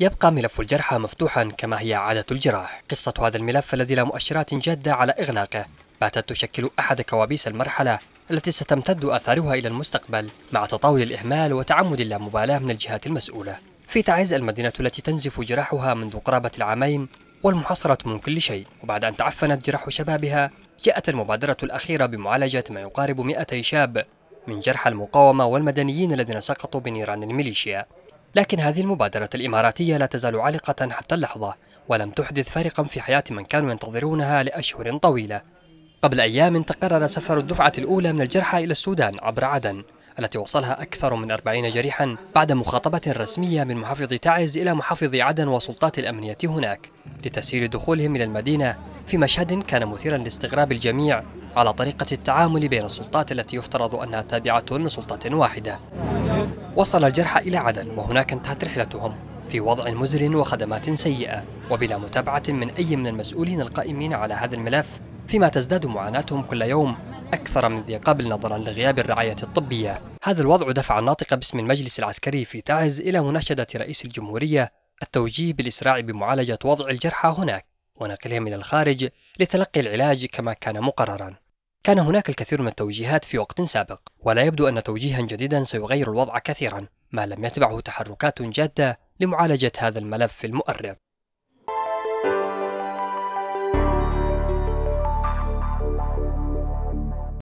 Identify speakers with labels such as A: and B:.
A: يبقى ملف الجرحى مفتوحا كما هي عادة الجراح قصة هذا الملف الذي لا مؤشرات جادة على إغلاقه باتت تشكل أحد كوابيس المرحلة التي ستمتد آثارها إلى المستقبل مع تطاول الإهمال وتعمد اللامبالاة من الجهات المسؤولة في تعز المدينة التي تنزف جراحها منذ قرابة العامين والمحصرة من كل شيء وبعد أن تعفنت جراح شبابها جاءت المبادرة الأخيرة بمعالجة ما يقارب 200 شاب من جرحى المقاومة والمدنيين الذين سقطوا بنيران الميليشيا لكن هذه المبادرة الإماراتية لا تزال عالقة حتى اللحظة ولم تحدث فارقا في حياة من كانوا ينتظرونها لأشهر طويلة قبل أيام تقرر سفر الدفعة الأولى من الجرحى إلى السودان عبر عدن التي وصلها أكثر من أربعين جريحا بعد مخاطبة رسمية من محافظ تعز إلى محافظ عدن وسلطات الأمنية هناك لتسهيل دخولهم إلى المدينة في مشهد كان مثيرا لاستغراب الجميع على طريقة التعامل بين السلطات التي يفترض أنها تابعة لسلطة واحدة وصل الجرحى إلى عدن وهناك انتهت رحلتهم في وضع مزر وخدمات سيئة وبلا متابعة من أي من المسؤولين القائمين على هذا الملف فيما تزداد معاناتهم كل يوم أكثر من ذي قبل نظرا لغياب الرعاية الطبية هذا الوضع دفع الناطق باسم المجلس العسكري في تعز إلى مناشدة رئيس الجمهورية التوجيه بالإسراع بمعالجة وضع الجرحى هناك ونقلهم إلى الخارج لتلقي العلاج كما كان مقررا كان هناك الكثير من التوجيهات في وقت سابق ولا يبدو أن توجيها جديدا سيغير الوضع كثيرا ما لم يتبعه تحركات جادة لمعالجة هذا الملف المؤرق